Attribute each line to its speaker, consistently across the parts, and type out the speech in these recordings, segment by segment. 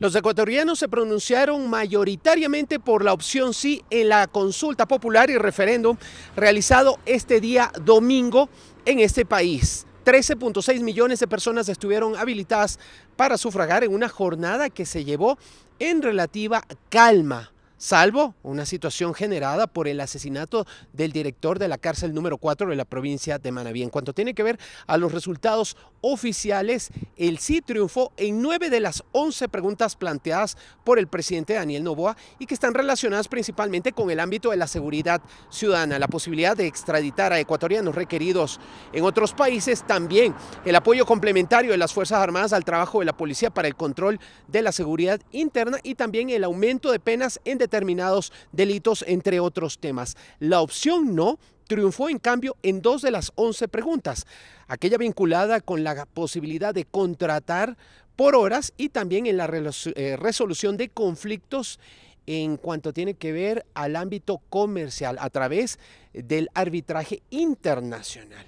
Speaker 1: Los ecuatorianos se pronunciaron mayoritariamente por la opción sí en la consulta popular y referéndum realizado este día domingo en este país. 13.6 millones de personas estuvieron habilitadas para sufragar en una jornada que se llevó en relativa calma salvo una situación generada por el asesinato del director de la cárcel número 4 de la provincia de Manabí. En cuanto tiene que ver a los resultados oficiales, el sí triunfó en nueve de las 11 preguntas planteadas por el presidente Daniel Novoa y que están relacionadas principalmente con el ámbito de la seguridad ciudadana, la posibilidad de extraditar a ecuatorianos requeridos en otros países, también el apoyo complementario de las Fuerzas Armadas al trabajo de la policía para el control de la seguridad interna y también el aumento de penas en determinados delitos, entre otros temas. La opción no triunfó en cambio en dos de las 11 preguntas, aquella vinculada con la posibilidad de contratar por horas y también en la eh, resolución de conflictos en cuanto tiene que ver al ámbito comercial a través del arbitraje internacional.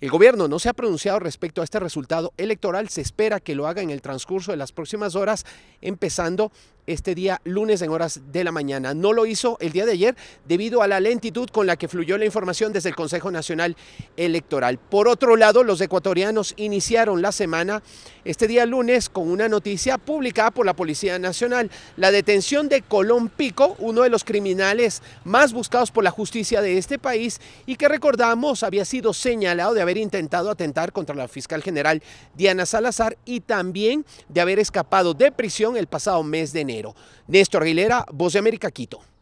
Speaker 1: El gobierno no se ha pronunciado respecto a este resultado electoral, se espera que lo haga en el transcurso de las próximas horas, empezando este día lunes en horas de la mañana. No lo hizo el día de ayer debido a la lentitud con la que fluyó la información desde el Consejo Nacional Electoral. Por otro lado, los ecuatorianos iniciaron la semana este día lunes con una noticia pública por la Policía Nacional, la detención de Colón Pico, uno de los criminales más buscados por la justicia de este país y que recordamos había sido señalado de haber intentado atentar contra la fiscal general Diana Salazar y también de haber escapado de prisión el pasado mes de enero. Néstor Aguilera, Voz de América, Quito.